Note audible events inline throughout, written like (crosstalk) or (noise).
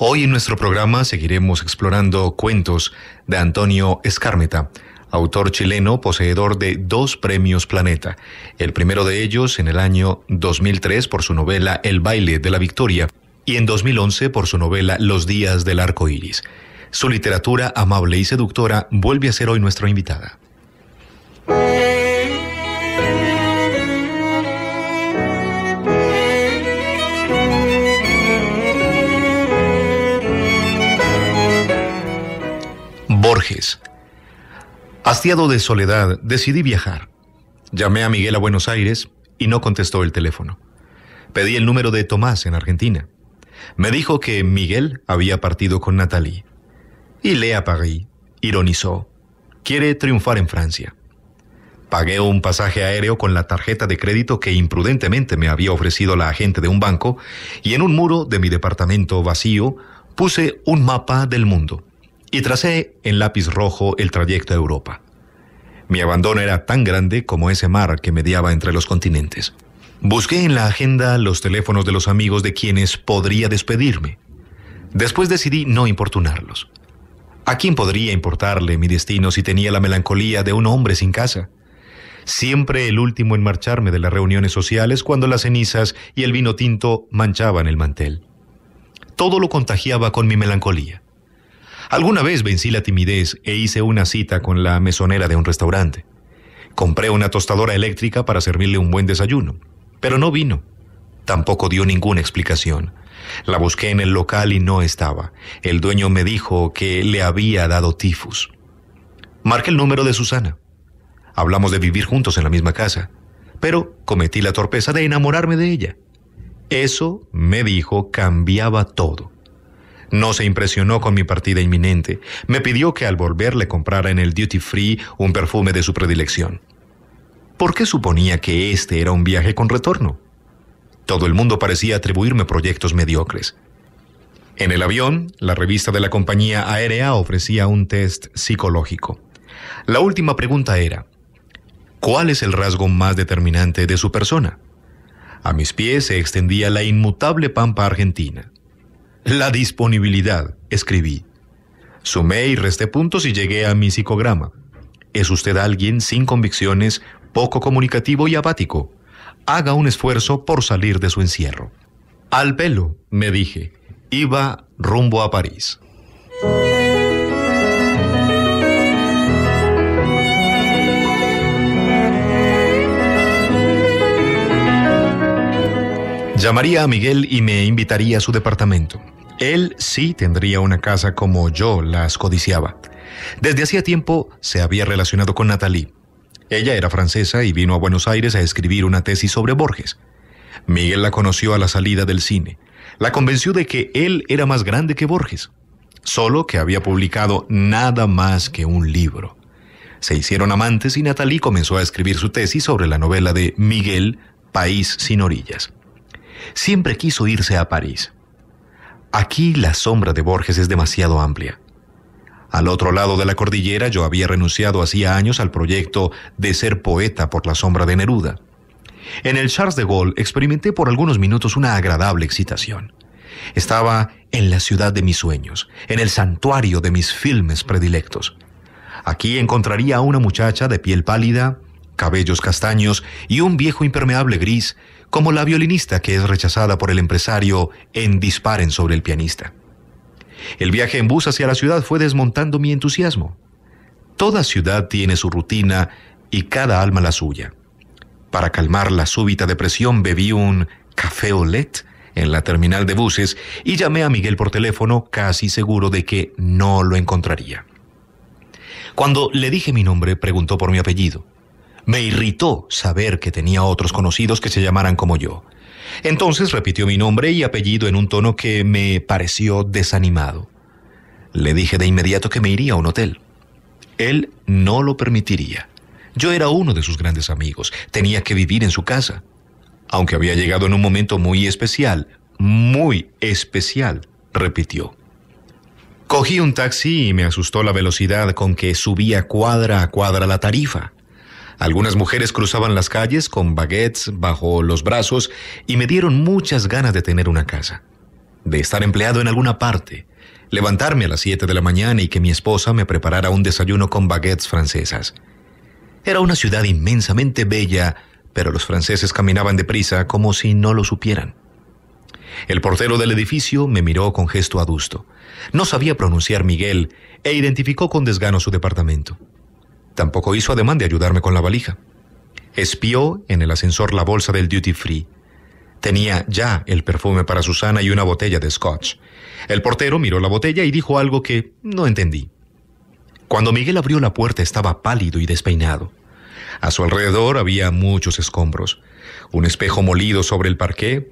Hoy en nuestro programa seguiremos explorando cuentos de Antonio Escármeta, autor chileno poseedor de dos premios Planeta, el primero de ellos en el año 2003 por su novela El baile de la victoria y en 2011 por su novela Los días del arco iris. Su literatura amable y seductora vuelve a ser hoy nuestra invitada. Hastiado de soledad, decidí viajar. Llamé a Miguel a Buenos Aires y no contestó el teléfono. Pedí el número de Tomás en Argentina. Me dijo que Miguel había partido con Natalie. Y le París ironizó. Quiere triunfar en Francia. Pagué un pasaje aéreo con la tarjeta de crédito que imprudentemente me había ofrecido la agente de un banco y en un muro de mi departamento vacío puse un mapa del mundo y tracé en lápiz rojo el trayecto a Europa. Mi abandono era tan grande como ese mar que mediaba entre los continentes. Busqué en la agenda los teléfonos de los amigos de quienes podría despedirme. Después decidí no importunarlos. ¿A quién podría importarle mi destino si tenía la melancolía de un hombre sin casa? Siempre el último en marcharme de las reuniones sociales cuando las cenizas y el vino tinto manchaban el mantel. Todo lo contagiaba con mi melancolía. Alguna vez vencí la timidez e hice una cita con la mesonera de un restaurante. Compré una tostadora eléctrica para servirle un buen desayuno, pero no vino. Tampoco dio ninguna explicación. La busqué en el local y no estaba. El dueño me dijo que le había dado tifus. Marqué el número de Susana. Hablamos de vivir juntos en la misma casa, pero cometí la torpeza de enamorarme de ella. Eso, me dijo, cambiaba todo. No se impresionó con mi partida inminente. Me pidió que al volver le comprara en el duty free un perfume de su predilección. ¿Por qué suponía que este era un viaje con retorno? Todo el mundo parecía atribuirme proyectos mediocres. En el avión, la revista de la compañía aérea ofrecía un test psicológico. La última pregunta era, ¿cuál es el rasgo más determinante de su persona? A mis pies se extendía la inmutable pampa argentina. La disponibilidad, escribí. Sumé y resté puntos y llegué a mi psicograma. ¿Es usted alguien sin convicciones, poco comunicativo y apático? Haga un esfuerzo por salir de su encierro. Al pelo, me dije. Iba rumbo a París. Llamaría a Miguel y me invitaría a su departamento. Él sí tendría una casa como yo las codiciaba. Desde hacía tiempo se había relacionado con Nathalie. Ella era francesa y vino a Buenos Aires a escribir una tesis sobre Borges. Miguel la conoció a la salida del cine. La convenció de que él era más grande que Borges, solo que había publicado nada más que un libro. Se hicieron amantes y Nathalie comenzó a escribir su tesis sobre la novela de Miguel, País sin orillas. Siempre quiso irse a París. Aquí la sombra de Borges es demasiado amplia. Al otro lado de la cordillera yo había renunciado hacía años al proyecto de ser poeta por la sombra de Neruda. En el Charles de Gaulle experimenté por algunos minutos una agradable excitación. Estaba en la ciudad de mis sueños, en el santuario de mis filmes predilectos. Aquí encontraría a una muchacha de piel pálida, cabellos castaños y un viejo impermeable gris como la violinista que es rechazada por el empresario en Disparen sobre el pianista. El viaje en bus hacia la ciudad fue desmontando mi entusiasmo. Toda ciudad tiene su rutina y cada alma la suya. Para calmar la súbita depresión bebí un café olet en la terminal de buses y llamé a Miguel por teléfono casi seguro de que no lo encontraría. Cuando le dije mi nombre, preguntó por mi apellido. Me irritó saber que tenía otros conocidos que se llamaran como yo. Entonces repitió mi nombre y apellido en un tono que me pareció desanimado. Le dije de inmediato que me iría a un hotel. Él no lo permitiría. Yo era uno de sus grandes amigos, tenía que vivir en su casa. Aunque había llegado en un momento muy especial, muy especial, repitió. Cogí un taxi y me asustó la velocidad con que subía cuadra a cuadra la tarifa. Algunas mujeres cruzaban las calles con baguettes bajo los brazos y me dieron muchas ganas de tener una casa, de estar empleado en alguna parte, levantarme a las 7 de la mañana y que mi esposa me preparara un desayuno con baguettes francesas. Era una ciudad inmensamente bella, pero los franceses caminaban deprisa como si no lo supieran. El portero del edificio me miró con gesto adusto. No sabía pronunciar Miguel e identificó con desgano su departamento. Tampoco hizo ademán de ayudarme con la valija. Espió en el ascensor la bolsa del duty free. Tenía ya el perfume para Susana y una botella de scotch. El portero miró la botella y dijo algo que no entendí. Cuando Miguel abrió la puerta estaba pálido y despeinado. A su alrededor había muchos escombros, un espejo molido sobre el parqué,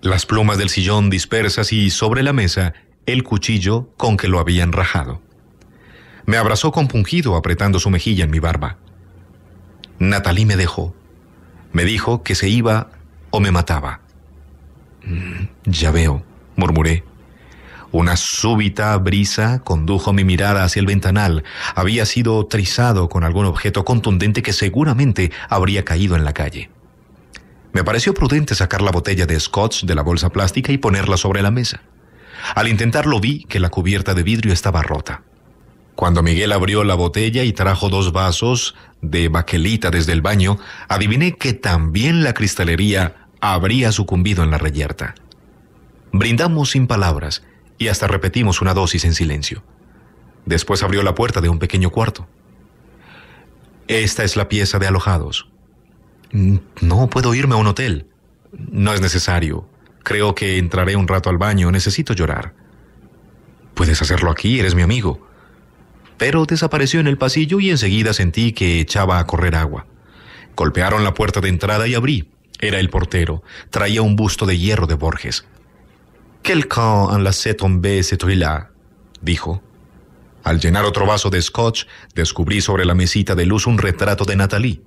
las plumas del sillón dispersas y sobre la mesa el cuchillo con que lo habían rajado. Me abrazó compungido, apretando su mejilla en mi barba. Natalie me dejó. Me dijo que se iba o me mataba. Mm, ya veo, murmuré. Una súbita brisa condujo mi mirada hacia el ventanal. Había sido trizado con algún objeto contundente que seguramente habría caído en la calle. Me pareció prudente sacar la botella de scotch de la bolsa plástica y ponerla sobre la mesa. Al intentarlo vi que la cubierta de vidrio estaba rota. Cuando Miguel abrió la botella y trajo dos vasos de baquelita desde el baño, adiviné que también la cristalería habría sucumbido en la reyerta. Brindamos sin palabras y hasta repetimos una dosis en silencio. Después abrió la puerta de un pequeño cuarto. Esta es la pieza de alojados. No puedo irme a un hotel. No es necesario. Creo que entraré un rato al baño. Necesito llorar. Puedes hacerlo aquí, eres mi amigo pero desapareció en el pasillo y enseguida sentí que echaba a correr agua. Golpearon la puerta de entrada y abrí. Era el portero. Traía un busto de hierro de Borges. Quelqu'un en la tombé se là, dijo. Al llenar otro vaso de scotch, descubrí sobre la mesita de luz un retrato de Natalie.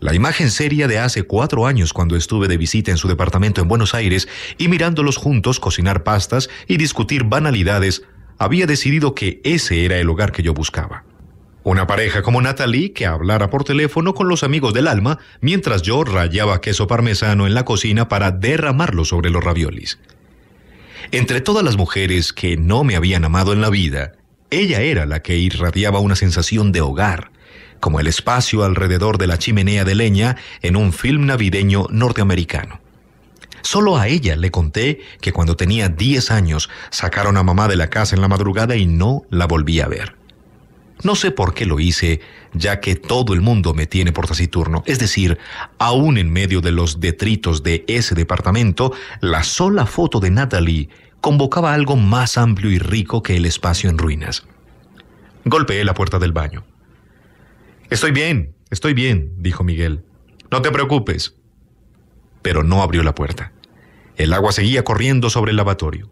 La imagen seria de hace cuatro años cuando estuve de visita en su departamento en Buenos Aires y mirándolos juntos cocinar pastas y discutir banalidades había decidido que ese era el hogar que yo buscaba. Una pareja como Natalie que hablara por teléfono con los amigos del alma mientras yo rayaba queso parmesano en la cocina para derramarlo sobre los raviolis. Entre todas las mujeres que no me habían amado en la vida, ella era la que irradiaba una sensación de hogar, como el espacio alrededor de la chimenea de leña en un film navideño norteamericano. Solo a ella le conté que cuando tenía 10 años sacaron a mamá de la casa en la madrugada y no la volví a ver. No sé por qué lo hice, ya que todo el mundo me tiene por taciturno, es decir, aún en medio de los detritos de ese departamento, la sola foto de Natalie convocaba algo más amplio y rico que el espacio en ruinas. Golpeé la puerta del baño. Estoy bien, estoy bien, dijo Miguel. No te preocupes. Pero no abrió la puerta. El agua seguía corriendo sobre el lavatorio.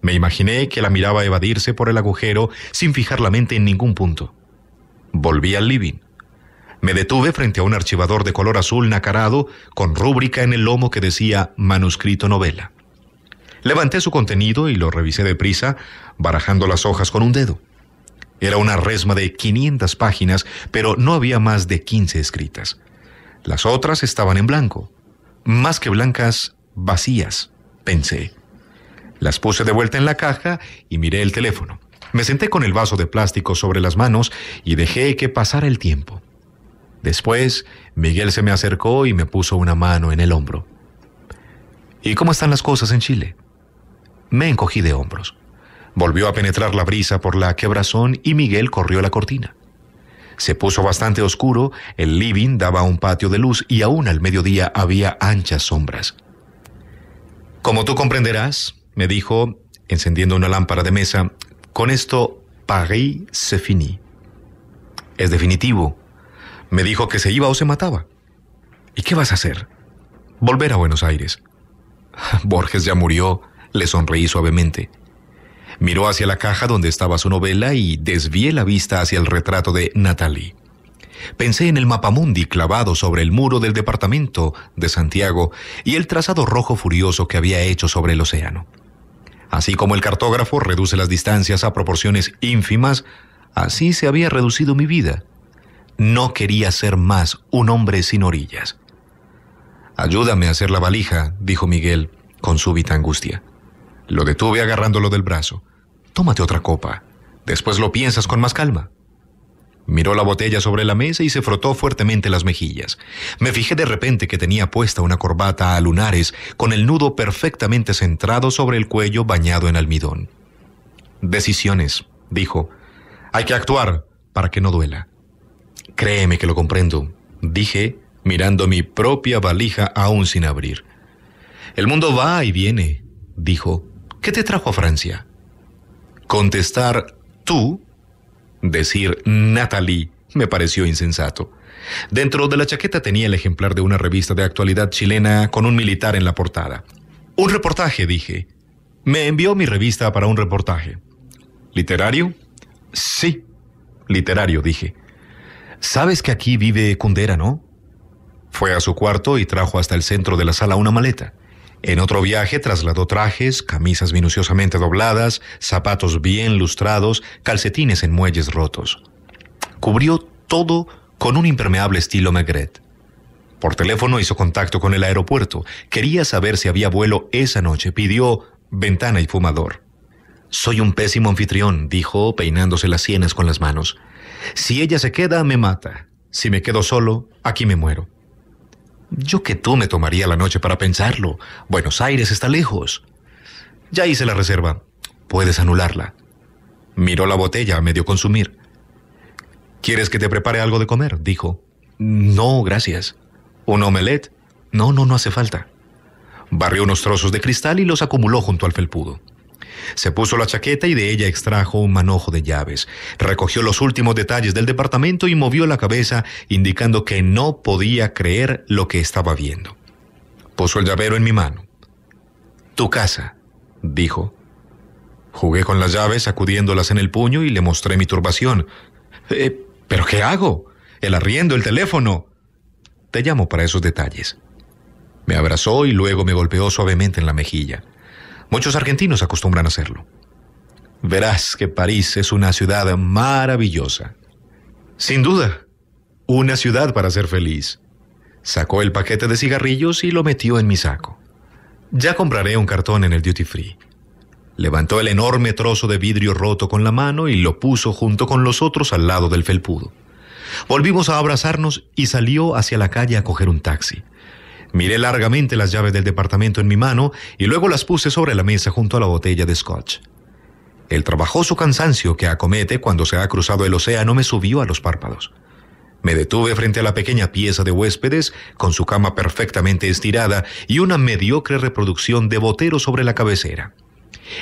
Me imaginé que la miraba evadirse por el agujero sin fijar la mente en ningún punto. Volví al living. Me detuve frente a un archivador de color azul nacarado con rúbrica en el lomo que decía manuscrito novela. Levanté su contenido y lo revisé deprisa, barajando las hojas con un dedo. Era una resma de 500 páginas, pero no había más de 15 escritas. Las otras estaban en blanco. Más que blancas, vacías, pensé. Las puse de vuelta en la caja y miré el teléfono. Me senté con el vaso de plástico sobre las manos y dejé que pasara el tiempo. Después, Miguel se me acercó y me puso una mano en el hombro. ¿Y cómo están las cosas en Chile? Me encogí de hombros. Volvió a penetrar la brisa por la quebrazón y Miguel corrió la cortina. Se puso bastante oscuro, el living daba un patio de luz y aún al mediodía había anchas sombras. Como tú comprenderás, me dijo, encendiendo una lámpara de mesa, con esto París se finí. Es definitivo. Me dijo que se iba o se mataba. ¿Y qué vas a hacer? Volver a Buenos Aires. (laughs) Borges ya murió, le sonreí suavemente. Miró hacia la caja donde estaba su novela y desvié la vista hacia el retrato de Natalie. Pensé en el mapamundi clavado sobre el muro del departamento de Santiago y el trazado rojo furioso que había hecho sobre el océano. Así como el cartógrafo reduce las distancias a proporciones ínfimas, así se había reducido mi vida. No quería ser más un hombre sin orillas. Ayúdame a hacer la valija, dijo Miguel, con súbita angustia. Lo detuve agarrándolo del brazo. Tómate otra copa. Después lo piensas con más calma. Miró la botella sobre la mesa y se frotó fuertemente las mejillas. Me fijé de repente que tenía puesta una corbata a lunares con el nudo perfectamente centrado sobre el cuello bañado en almidón. Decisiones, dijo. Hay que actuar para que no duela. Créeme que lo comprendo, dije, mirando mi propia valija aún sin abrir. El mundo va y viene, dijo. ¿Qué te trajo a Francia? Contestar tú Decir Natalie me pareció insensato. Dentro de la chaqueta tenía el ejemplar de una revista de actualidad chilena con un militar en la portada. Un reportaje, dije. Me envió mi revista para un reportaje. ¿Literario? Sí, literario, dije. Sabes que aquí vive Kundera, ¿no? Fue a su cuarto y trajo hasta el centro de la sala una maleta. En otro viaje trasladó trajes, camisas minuciosamente dobladas, zapatos bien lustrados, calcetines en muelles rotos. Cubrió todo con un impermeable estilo Magret. Por teléfono hizo contacto con el aeropuerto. Quería saber si había vuelo esa noche. Pidió ventana y fumador. Soy un pésimo anfitrión, dijo, peinándose las sienes con las manos. Si ella se queda, me mata. Si me quedo solo, aquí me muero. Yo que tú me tomaría la noche para pensarlo. Buenos Aires está lejos. Ya hice la reserva. Puedes anularla. Miró la botella a medio consumir. ¿Quieres que te prepare algo de comer? dijo. No, gracias. ¿Un omelette? No, no, no hace falta. Barrió unos trozos de cristal y los acumuló junto al felpudo. Se puso la chaqueta y de ella extrajo un manojo de llaves. Recogió los últimos detalles del departamento y movió la cabeza indicando que no podía creer lo que estaba viendo. Puso el llavero en mi mano. Tu casa, dijo. Jugué con las llaves sacudiéndolas en el puño y le mostré mi turbación. Eh, ¿Pero qué hago? El arriendo, el teléfono. Te llamo para esos detalles. Me abrazó y luego me golpeó suavemente en la mejilla. Muchos argentinos acostumbran a hacerlo. Verás que París es una ciudad maravillosa. Sin duda, una ciudad para ser feliz. Sacó el paquete de cigarrillos y lo metió en mi saco. Ya compraré un cartón en el duty free. Levantó el enorme trozo de vidrio roto con la mano y lo puso junto con los otros al lado del felpudo. Volvimos a abrazarnos y salió hacia la calle a coger un taxi. Miré largamente las llaves del departamento en mi mano y luego las puse sobre la mesa junto a la botella de scotch. El trabajoso cansancio que acomete cuando se ha cruzado el océano me subió a los párpados. Me detuve frente a la pequeña pieza de huéspedes, con su cama perfectamente estirada y una mediocre reproducción de botero sobre la cabecera.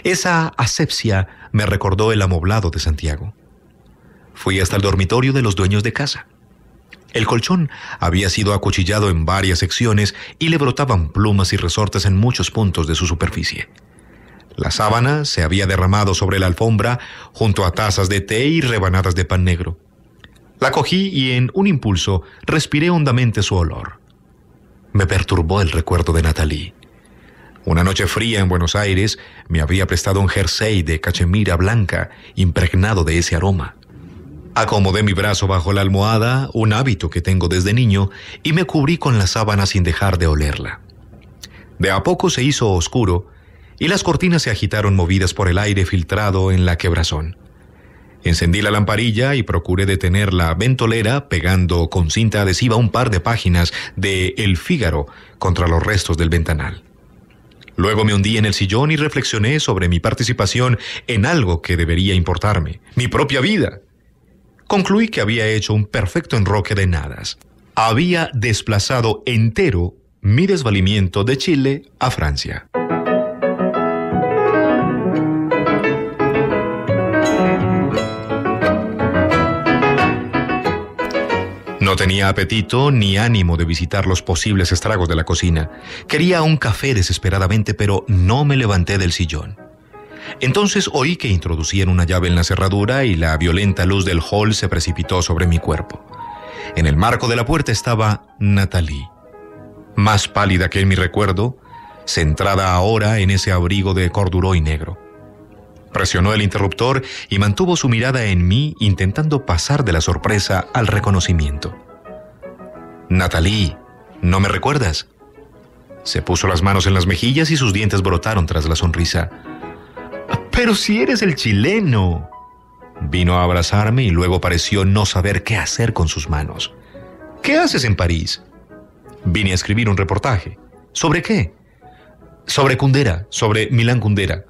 Esa asepsia me recordó el amoblado de Santiago. Fui hasta el dormitorio de los dueños de casa. El colchón había sido acuchillado en varias secciones y le brotaban plumas y resortes en muchos puntos de su superficie. La sábana se había derramado sobre la alfombra junto a tazas de té y rebanadas de pan negro. La cogí y en un impulso respiré hondamente su olor. Me perturbó el recuerdo de Natalie. Una noche fría en Buenos Aires me había prestado un jersey de cachemira blanca impregnado de ese aroma. Acomodé mi brazo bajo la almohada, un hábito que tengo desde niño, y me cubrí con la sábana sin dejar de olerla. De a poco se hizo oscuro, y las cortinas se agitaron movidas por el aire filtrado en la quebrazón. Encendí la lamparilla y procuré detener la ventolera pegando con cinta adhesiva un par de páginas de El Fígaro contra los restos del ventanal. Luego me hundí en el sillón y reflexioné sobre mi participación en algo que debería importarme, mi propia vida concluí que había hecho un perfecto enroque de nadas. Había desplazado entero mi desvalimiento de Chile a Francia. No tenía apetito ni ánimo de visitar los posibles estragos de la cocina. Quería un café desesperadamente, pero no me levanté del sillón. Entonces oí que introducían una llave en la cerradura y la violenta luz del hall se precipitó sobre mi cuerpo. En el marco de la puerta estaba Natalie, más pálida que en mi recuerdo, centrada ahora en ese abrigo de y negro. Presionó el interruptor y mantuvo su mirada en mí intentando pasar de la sorpresa al reconocimiento. Natalie, ¿no me recuerdas? Se puso las manos en las mejillas y sus dientes brotaron tras la sonrisa. Pero si eres el chileno. Vino a abrazarme y luego pareció no saber qué hacer con sus manos. ¿Qué haces en París? Vine a escribir un reportaje. ¿Sobre qué? Sobre Cundera, sobre Milán Cundera.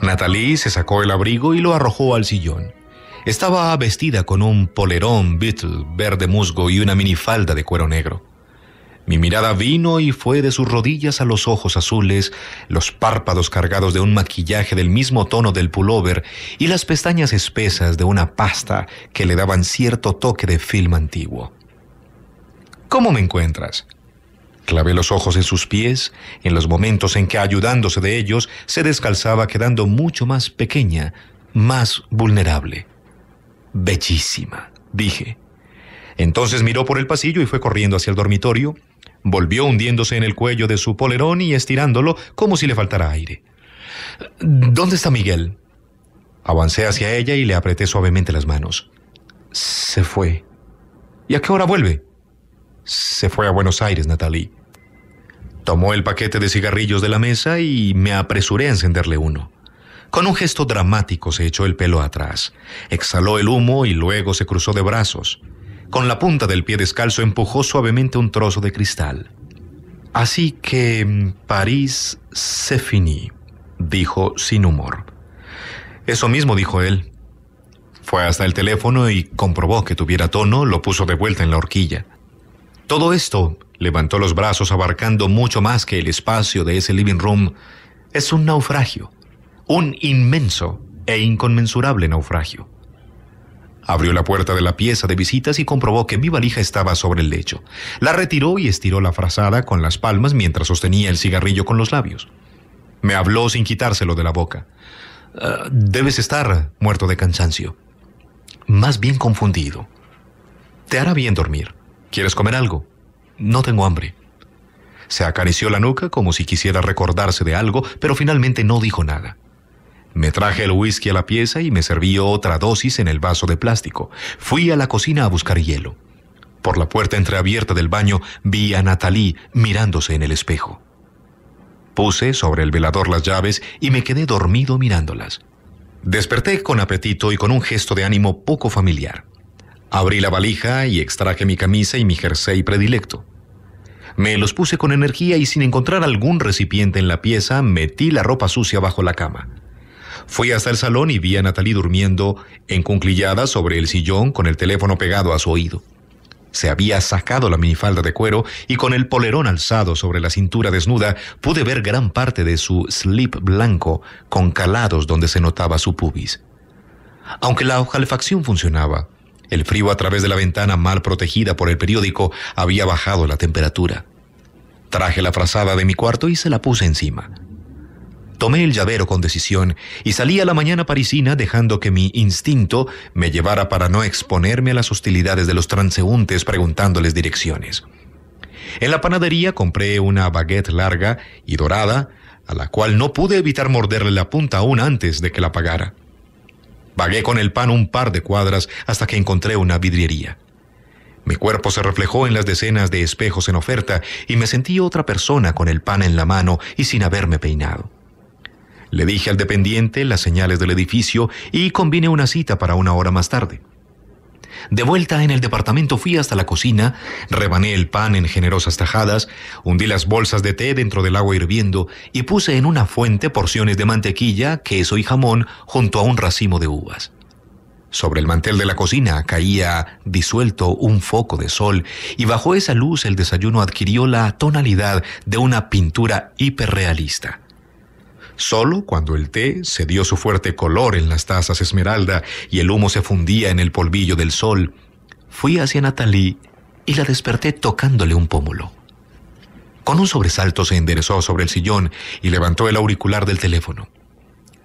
Natalie se sacó el abrigo y lo arrojó al sillón. Estaba vestida con un polerón beetle verde musgo y una minifalda de cuero negro. Mi mirada vino y fue de sus rodillas a los ojos azules, los párpados cargados de un maquillaje del mismo tono del pullover y las pestañas espesas de una pasta que le daban cierto toque de film antiguo. ¿Cómo me encuentras? Clavé los ojos en sus pies, en los momentos en que, ayudándose de ellos, se descalzaba quedando mucho más pequeña, más vulnerable. Bellísima, dije. Entonces miró por el pasillo y fue corriendo hacia el dormitorio. Volvió hundiéndose en el cuello de su polerón y estirándolo como si le faltara aire. ¿Dónde está Miguel? Avancé hacia ella y le apreté suavemente las manos. Se fue. ¿Y a qué hora vuelve? Se fue a Buenos Aires, Natalie. Tomó el paquete de cigarrillos de la mesa y me apresuré a encenderle uno. Con un gesto dramático se echó el pelo atrás, exhaló el humo y luego se cruzó de brazos. Con la punta del pie descalzo empujó suavemente un trozo de cristal. Así que mm, París se finí, dijo sin humor. Eso mismo dijo él. Fue hasta el teléfono y comprobó que tuviera tono, lo puso de vuelta en la horquilla. Todo esto, levantó los brazos abarcando mucho más que el espacio de ese living room, es un naufragio, un inmenso e inconmensurable naufragio. Abrió la puerta de la pieza de visitas y comprobó que mi valija estaba sobre el lecho. La retiró y estiró la frazada con las palmas mientras sostenía el cigarrillo con los labios. Me habló sin quitárselo de la boca. Ah, debes estar muerto de cansancio. Más bien confundido. Te hará bien dormir. ¿Quieres comer algo? No tengo hambre. Se acarició la nuca como si quisiera recordarse de algo, pero finalmente no dijo nada. Me traje el whisky a la pieza y me serví otra dosis en el vaso de plástico. Fui a la cocina a buscar hielo. Por la puerta entreabierta del baño vi a Natalie mirándose en el espejo. Puse sobre el velador las llaves y me quedé dormido mirándolas. Desperté con apetito y con un gesto de ánimo poco familiar. Abrí la valija y extraje mi camisa y mi jersey predilecto. Me los puse con energía y sin encontrar algún recipiente en la pieza, metí la ropa sucia bajo la cama. Fui hasta el salón y vi a Natalie durmiendo encunclillada sobre el sillón con el teléfono pegado a su oído. Se había sacado la minifalda de cuero y con el polerón alzado sobre la cintura desnuda pude ver gran parte de su slip blanco con calados donde se notaba su pubis. Aunque la jalefacción funcionaba, el frío a través de la ventana mal protegida por el periódico había bajado la temperatura. Traje la frazada de mi cuarto y se la puse encima. Tomé el llavero con decisión y salí a la mañana parisina dejando que mi instinto me llevara para no exponerme a las hostilidades de los transeúntes preguntándoles direcciones. En la panadería compré una baguette larga y dorada, a la cual no pude evitar morderle la punta aún antes de que la pagara. Vagué con el pan un par de cuadras hasta que encontré una vidriería. Mi cuerpo se reflejó en las decenas de espejos en oferta y me sentí otra persona con el pan en la mano y sin haberme peinado. Le dije al dependiente las señales del edificio y convine una cita para una hora más tarde. De vuelta en el departamento fui hasta la cocina, rebané el pan en generosas tajadas, hundí las bolsas de té dentro del agua hirviendo y puse en una fuente porciones de mantequilla, queso y jamón junto a un racimo de uvas. Sobre el mantel de la cocina caía disuelto un foco de sol y bajo esa luz el desayuno adquirió la tonalidad de una pintura hiperrealista. Solo cuando el té se dio su fuerte color en las tazas esmeralda y el humo se fundía en el polvillo del sol, fui hacia Natalie y la desperté tocándole un pómulo. Con un sobresalto se enderezó sobre el sillón y levantó el auricular del teléfono.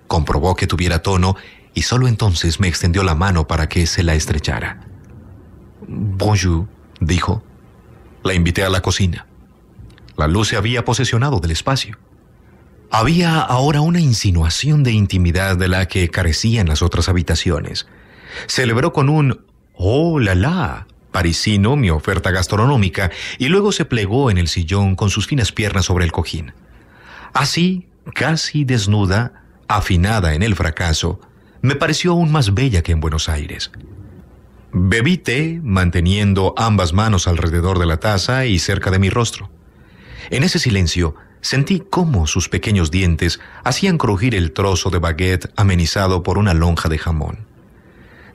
Comprobó que tuviera tono y solo entonces me extendió la mano para que se la estrechara. Bonjour, dijo. La invité a la cocina. La luz se había posesionado del espacio. Había ahora una insinuación de intimidad de la que carecían las otras habitaciones. Celebró con un ¡Oh, la la! parisino mi oferta gastronómica y luego se plegó en el sillón con sus finas piernas sobre el cojín. Así, casi desnuda, afinada en el fracaso, me pareció aún más bella que en Buenos Aires. Bebí té, manteniendo ambas manos alrededor de la taza y cerca de mi rostro. En ese silencio, Sentí cómo sus pequeños dientes hacían crujir el trozo de baguette amenizado por una lonja de jamón.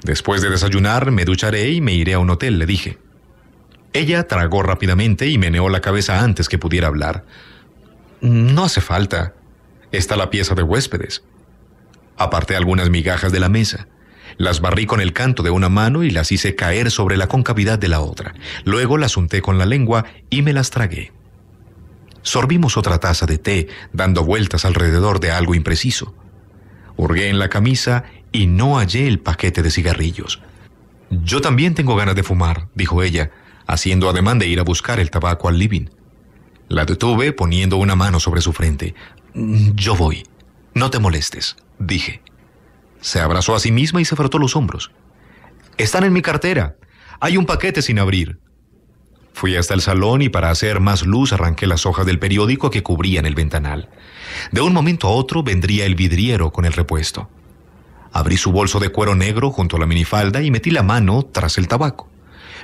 Después de desayunar, me ducharé y me iré a un hotel, le dije. Ella tragó rápidamente y meneó la cabeza antes que pudiera hablar. No hace falta. Está la pieza de huéspedes. Aparté algunas migajas de la mesa. Las barrí con el canto de una mano y las hice caer sobre la concavidad de la otra. Luego las unté con la lengua y me las tragué. Sorbimos otra taza de té, dando vueltas alrededor de algo impreciso. Hurgué en la camisa y no hallé el paquete de cigarrillos. Yo también tengo ganas de fumar, dijo ella, haciendo ademán de ir a buscar el tabaco al living. La detuve poniendo una mano sobre su frente. Yo voy. No te molestes, dije. Se abrazó a sí misma y se frotó los hombros. Están en mi cartera. Hay un paquete sin abrir. Fui hasta el salón y para hacer más luz arranqué las hojas del periódico que cubrían el ventanal. De un momento a otro vendría el vidriero con el repuesto. Abrí su bolso de cuero negro junto a la minifalda y metí la mano tras el tabaco.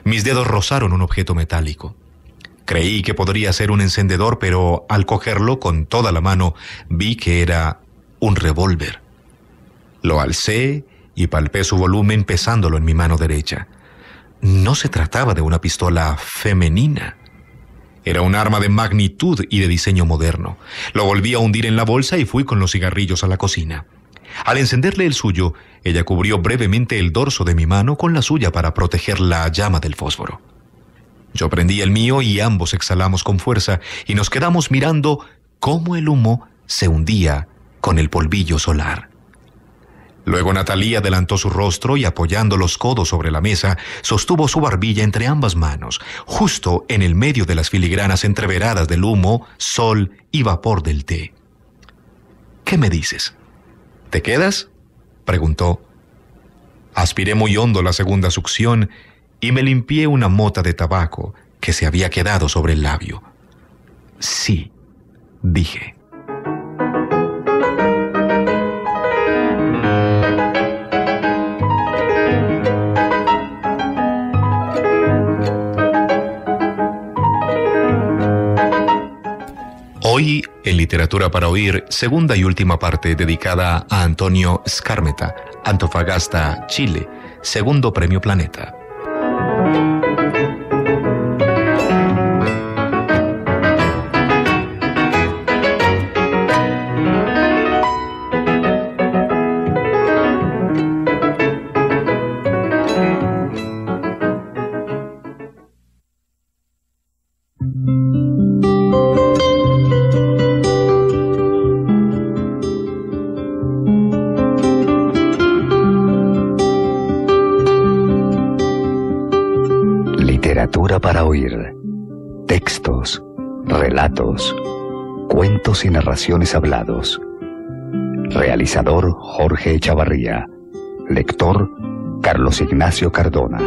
Mis dedos rozaron un objeto metálico. Creí que podría ser un encendedor, pero al cogerlo con toda la mano vi que era un revólver. Lo alcé y palpé su volumen pesándolo en mi mano derecha no se trataba de una pistola femenina. Era un arma de magnitud y de diseño moderno. Lo volví a hundir en la bolsa y fui con los cigarrillos a la cocina. Al encenderle el suyo, ella cubrió brevemente el dorso de mi mano con la suya para proteger la llama del fósforo. Yo prendí el mío y ambos exhalamos con fuerza y nos quedamos mirando cómo el humo se hundía con el polvillo solar. Luego Natalie adelantó su rostro y apoyando los codos sobre la mesa, sostuvo su barbilla entre ambas manos, justo en el medio de las filigranas entreveradas del humo, sol y vapor del té. ¿Qué me dices? ¿Te quedas? preguntó. Aspiré muy hondo la segunda succión y me limpié una mota de tabaco que se había quedado sobre el labio. Sí, dije. en Literatura para Oír, segunda y última parte dedicada a Antonio Scarmeta, Antofagasta, Chile, segundo premio Planeta. cuentos y narraciones hablados. Realizador Jorge Echavarría. Lector Carlos Ignacio Cardona.